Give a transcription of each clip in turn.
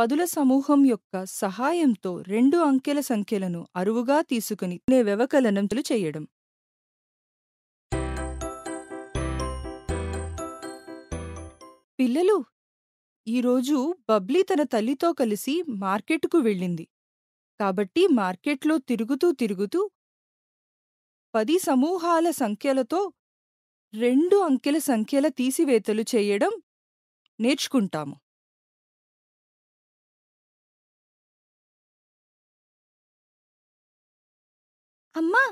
పదుల సమూహం యొక్క సహాయంతో రెండు అంకెల సంఖ్యలను అరువుగా తీసుకుని నే వ్యవకలనంతులు చేయడం పిల్లలు ఈరోజు బబ్లీ తన తల్లితో కలిసి మార్కెట్కు వెళ్ళింది కాబట్టి మార్కెట్లో తిరుగుతూ తిరుగుతూ పది సమూహాల సంఖ్యలతో రెండు అంకెల సంఖ్యల తీసివేతలు చేయడం నేర్చుకుంటాము అమ్మా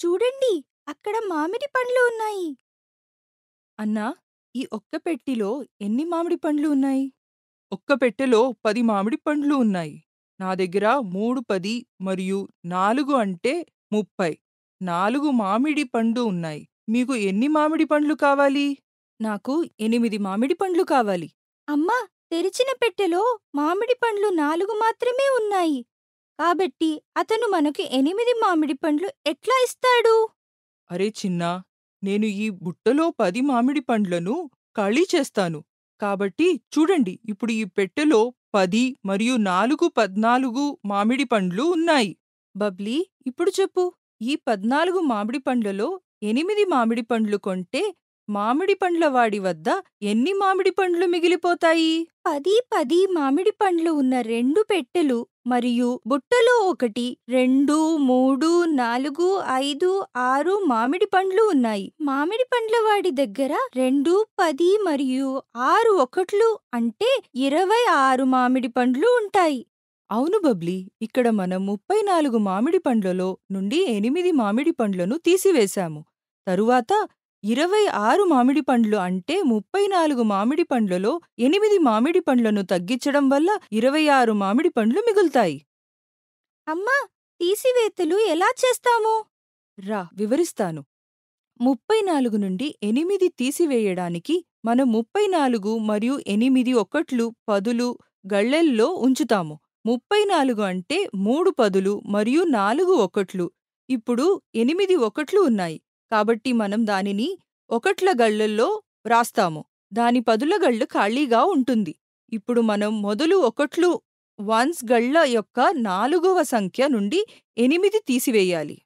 చూడండి అక్కడ మామిడి పండ్లు ఉన్నాయి అన్నా ఈ ఒక్క పెట్టెలో ఎన్ని మామిడి పండ్లు ఉన్నాయి ఒక్క పెట్టెలో పది మామిడి పండ్లు ఉన్నాయి నా దగ్గర మూడు పది మరియు నాలుగు అంటే ముప్పై నాలుగు మామిడి పండ్లు ఉన్నాయి మీకు ఎన్ని మామిడి పండ్లు కావాలి నాకు ఎనిమిది మామిడి పండ్లు కావాలి అమ్మా తెరిచిన పెట్టెలో మామిడి పండ్లు నాలుగు మాత్రమే ఉన్నాయి కాబట్టి అతను మనకు ఎనిమిది మామిడి పండ్లు ఎట్లా ఇస్తాడు అరే చిన్నా నేను ఈ బుట్టలో పది మామిడి పండ్లను ఖాళీ చేస్తాను కాబట్టి చూడండి ఇప్పుడు ఈ పెట్టెలో పది మరియు నాలుగు పద్నాలుగు మామిడి పండ్లు ఉన్నాయి బబ్లీ ఇప్పుడు చెప్పు ఈ పద్నాలుగు మామిడి పండ్లలో ఎనిమిది మామిడి పండ్లు కొంటే మామిడి వాడి వద్ద ఎన్ని మామిడి పండ్లు మిగిలిపోతాయి పది పది మామిడి పండ్లు ఉన్న రెండు పెట్టెలు మరియు బుట్టలో ఒకటి రెండు మూడు నాలుగు ఐదు ఆరు మామిడి పండ్లు ఉన్నాయి మామిడి పండ్ల వాడి దగ్గర రెండు పది మరియు ఆరు ఒకట్లు అంటే ఇరవై ఆరు మామిడి పండ్లు ఉంటాయి అవును బబ్లీ ఇక్కడ మనం ముప్పై నాలుగు మామిడి పండ్లలో నుండి ఎనిమిది మామిడి పండ్లను తీసివేశాము తరువాత ఇరవై ఆరు మామిడి పండ్లు అంటే ముప్పై నాలుగు మామిడి పండ్లలో ఎనిమిది మామిడి పండ్లను తగ్గించడం వల్ల ఇరవై ఆరు మామిడి పండ్లు మిగులుతాయి అమ్మా తీసివేతలు ఎలా చేస్తాము రా వివరిస్తాను ముప్పై నాలుగు నుండి ఎనిమిది తీసివేయడానికి మనం ముప్పై నాలుగు మరియు ఎనిమిది ఒకట్లు పదులు గళ్లెల్లో ఉంచుతాము ముప్పై నాలుగు అంటే మూడు పదులు మరియు నాలుగు ఒకట్లు ఇప్పుడు ఎనిమిది ఒకట్లు ఉన్నాయి కాబట్టి మనం దానిని ఒకట్ల గళ్లల్లో వ్రాస్తాము దాని పదుల గళ్ళు ఖాళీగా ఉంటుంది ఇప్పుడు మనం మొదలు ఒకట్లు వన్స్ గళ్ళ యొక్క నాలుగవ సంఖ్య నుండి ఎనిమిది తీసివేయాలి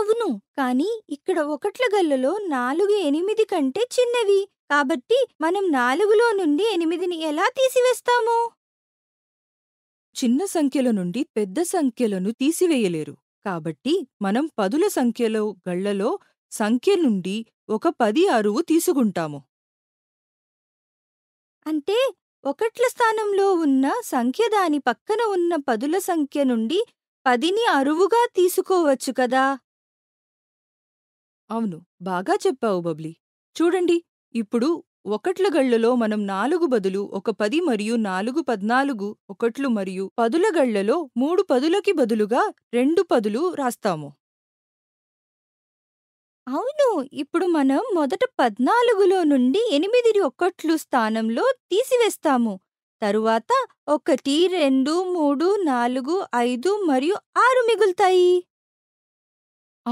అవును కాని ఇక్కడ ఒకట్ల గల్లలో నాలుగు ఎనిమిది కంటే చిన్నవి కాబట్టి మనం నాలుగులో నుండి ఎనిమిదిని ఎలా తీసివేస్తాము చిన్న సంఖ్యల నుండి పెద్ద సంఖ్యలను తీసివేయలేరు కాబట్టి మనం పదుల సంఖ్యలో గళ్లలో సంఖ్య నుండి ఒక పది అరువు తీసుకుంటాము అంటే ఒకట్ల స్థానంలో ఉన్న సంఖ్య దాని పక్కన ఉన్న పదుల సంఖ్య నుండి పదిని అరువుగా తీసుకోవచ్చు కదా అవును బాగా చెప్పావు బబ్లీ చూడండి ఇప్పుడు ఒకట్ల గళ్లలో మనం నాలుగు బదులు ఒక పది మరియు నాలుగు పద్నాలుగు ఒకట్లు మరియు పదుల గళ్లలో మూడు పదులకి బదులుగా రెండు పదులు రాస్తాము అవును. ఇప్పుడు మనం మొదట పద్నాలుగులో నుండి ఎనిమిది ఒక్కట్లు స్థానంలో తీసివేస్తాము. తరువాత ఒకటి రెండు మూడు నాలుగు ఐదు మరియు ఆరు మిగులుతాయి.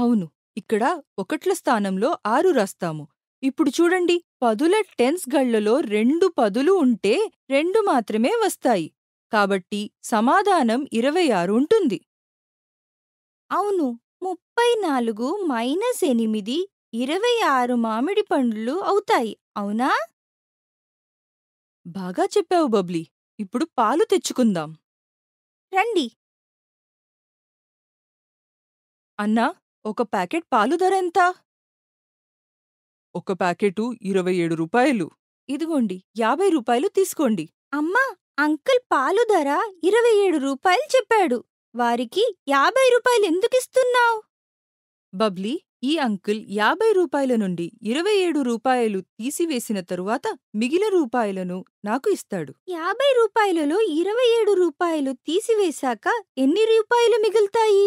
అవును. ఇక్కడ ఒకట్ల స్థానంలో ఆరు రాస్తాము. ఇప్పుడు చూడండి. పదుల టెన్స్ గళ్లలో రెండు పదులు ఉంటే రెండు మాత్రమే వస్తాయి. కాబట్టి సమాధానం ఆరు ఉంటుంది. అవును. ముప్పై నాలుగు మైనస్ ఎనిమిది ఇరవై ఆరు మామిడి పండ్లు అవుతాయి అవునా బాగా చెప్పావు బబ్లీ ఇప్పుడు పాలు తెచ్చుకుందాం రండి అన్నా ఒక ప్యాకెట్ పాలు ధర ఎంత ఒక ప్యాకెటు ఇరవై ఏడు రూపాయలు ఇదిగోండి యాభై రూపాయలు తీసుకోండి అమ్మా అంకుల్ పాలు ధర ఇరవై ఏడు రూపాయలు చెప్పాడు వారికి యాభై రూపాయలు ఎందుకిస్తున్నావు బబ్లీ ఈ అంకుల్ యాభై రూపాయల నుండి ఇరవై ఏడు రూపాయలు తీసివేసిన తరువాత మిగిలిన రూపాయలను నాకు ఇస్తాడు యాభై రూపాయలలో ఇరవై ఏడు రూపాయలు తీసివేశాక ఎన్ని రూపాయలు మిగులుతాయి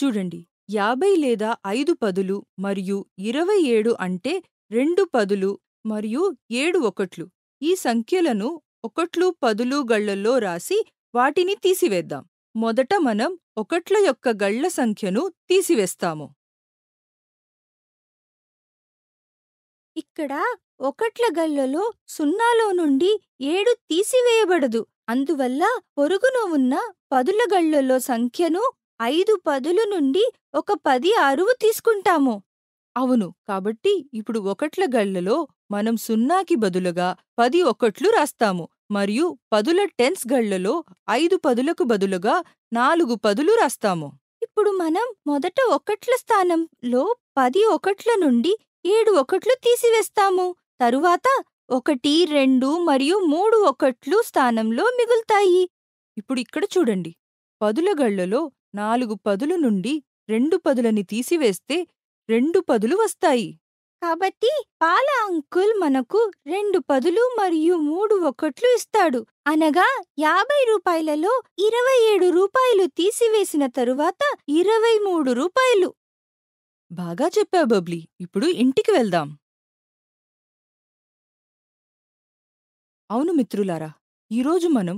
చూడండి యాభై లేదా ఐదు పదులు మరియు ఇరవై ఏడు అంటే రెండు పదులు మరియు ఏడు ఒకట్లు ఈ సంఖ్యలను ఒకట్లు పదులు గళ్లల్లో రాసి వాటిని తీసివేద్దాం మొదట మనం ఒకట్ల యొక్క గళ్ల సంఖ్యను తీసివేస్తాము ఇక్కడ ఒకట్ల గళ్లలో సున్నాలో నుండి ఏడు తీసివేయబడదు అందువల్ల పొరుగున ఉన్న పదుల గళ్లలో సంఖ్యను ఐదు పదులు నుండి ఒక పది అరువు తీసుకుంటాము అవును కాబట్టి ఇప్పుడు ఒకట్ల గళ్లలో మనం సున్నాకి బదులుగా పది ఒకట్లు రాస్తాము మరియు పదుల టెన్స్ గళ్లలో ఐదు పదులకు బదులుగా నాలుగు పదులు రాస్తాము ఇప్పుడు మనం మొదట ఒకట్ల స్థానంలో పది ఒకట్ల నుండి ఏడు ఒకట్లు తీసివేస్తాము తరువాత ఒకటి రెండు మరియు మూడు ఒకట్లు స్థానంలో మిగులుతాయి ఇప్పుడు ఇక్కడ చూడండి పదుల గళ్లలో నాలుగు పదులు నుండి రెండు పదులని తీసివేస్తే రెండు పదులు వస్తాయి కాబట్టి పాల అంకుల్ మనకు రెండు పదులు మరియు మూడు ఒకట్లు ఇస్తాడు అనగా యాభై రూపాయలలో ఇరవై ఏడు రూపాయలు తీసివేసిన తరువాత ఇరవై మూడు రూపాయలు బాగా చెప్పా బబ్లీ ఇప్పుడు ఇంటికి వెళ్దాం అవును మిత్రులారా ఈరోజు మనం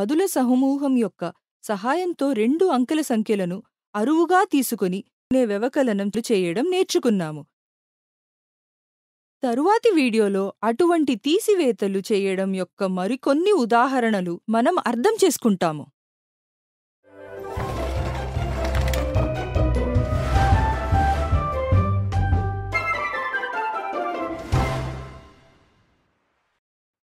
పదుల సహమూహం యొక్క సహాయంతో రెండు అంకెల సంఖ్యలను అరువుగా తీసుకుని వ్యవకలనం చేయడం నేర్చుకున్నాము తరువాతి వీడియోలో అటువంటి తీసివేతలు చేయడం యొక్క మరికొన్ని ఉదాహరణలు మనం అర్థం చేసుకుంటాము